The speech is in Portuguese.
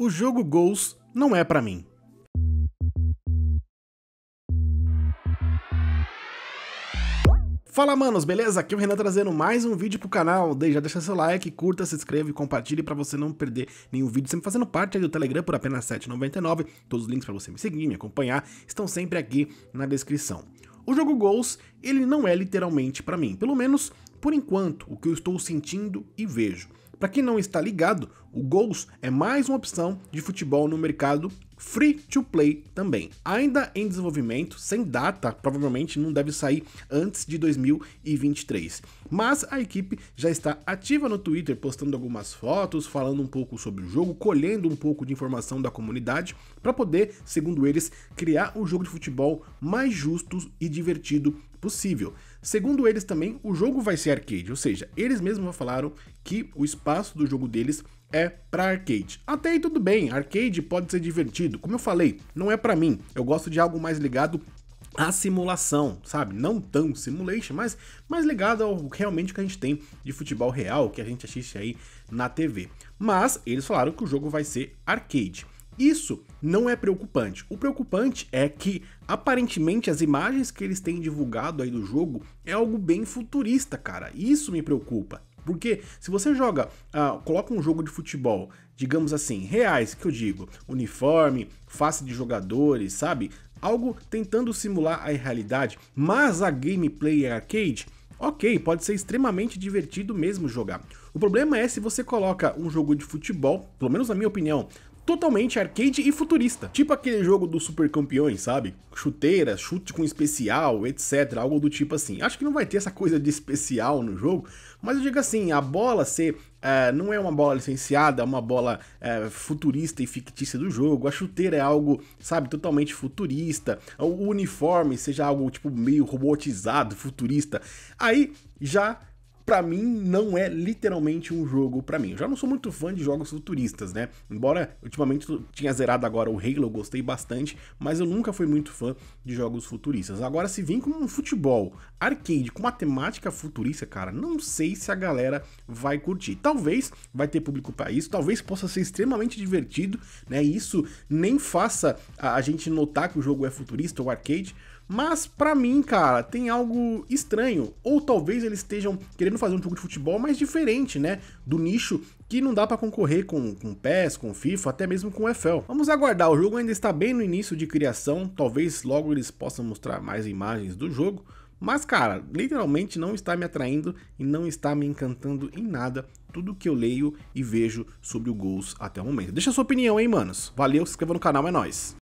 o jogo Goals não é para mim. Fala manos, beleza? Aqui é o Renan trazendo mais um vídeo pro canal. Deixa já deixa seu like, curta, se inscreve, compartilhe para você não perder nenhum vídeo. Sempre fazendo parte do Telegram por apenas R$ 7,99. Todos os links para você me seguir, me acompanhar estão sempre aqui na descrição. O jogo Goals, ele não é literalmente para mim, pelo menos por enquanto, o que eu estou sentindo e vejo. Para quem não está ligado, o Gols é mais uma opção de futebol no mercado free to play também. Ainda em desenvolvimento, sem data, provavelmente não deve sair antes de 2023. Mas a equipe já está ativa no Twitter, postando algumas fotos, falando um pouco sobre o jogo, colhendo um pouco de informação da comunidade para poder, segundo eles, criar o um jogo de futebol mais justo e divertido possível. Segundo eles também, o jogo vai ser arcade, ou seja, eles mesmos falaram que o espaço do jogo deles é para arcade. Até aí tudo bem, arcade pode ser divertido. Como eu falei, não é para mim. Eu gosto de algo mais ligado à simulação, sabe? Não tão simulation, mas mais ligado ao realmente que a gente tem de futebol real, que a gente assiste aí na TV. Mas eles falaram que o jogo vai ser arcade. Isso não é preocupante. O preocupante é que, aparentemente, as imagens que eles têm divulgado aí do jogo é algo bem futurista, cara. Isso me preocupa. Porque se você joga, ah, coloca um jogo de futebol, digamos assim, reais, que eu digo, uniforme, face de jogadores, sabe? Algo tentando simular a realidade, mas a gameplay é arcade, ok, pode ser extremamente divertido mesmo jogar. O problema é se você coloca um jogo de futebol, pelo menos na minha opinião, totalmente arcade e futurista. Tipo aquele jogo dos super campeões, sabe? Chuteira, chute com especial, etc. Algo do tipo assim. Acho que não vai ter essa coisa de especial no jogo, mas eu digo assim, a bola ser Uh, não é uma bola licenciada, é uma bola uh, futurista e fictícia do jogo. A chuteira é algo, sabe, totalmente futurista. O uniforme seja algo tipo meio robotizado, futurista. Aí já para mim não é literalmente um jogo para mim. Eu já não sou muito fã de jogos futuristas, né? Embora ultimamente eu tinha zerado agora o Halo, gostei bastante, mas eu nunca fui muito fã de jogos futuristas. Agora se vir com um futebol arcade com uma temática futurista, cara, não sei se a galera vai curtir. Talvez vai ter público para isso, talvez possa ser extremamente divertido, né? isso nem faça a gente notar que o jogo é futurista ou arcade, mas para mim, cara, tem algo estranho. Ou talvez eles estejam querendo fazer um jogo de futebol mais diferente, né? Do nicho que não dá para concorrer com, com PES, com FIFA, até mesmo com o EFL. Vamos aguardar, o jogo ainda está bem no início de criação, talvez logo eles possam mostrar mais imagens do jogo, mas cara, literalmente não está me atraindo e não está me encantando em nada tudo que eu leio e vejo sobre o Gols até o momento. Deixa a sua opinião, hein, manos. Valeu, se inscreva no canal, é nóis.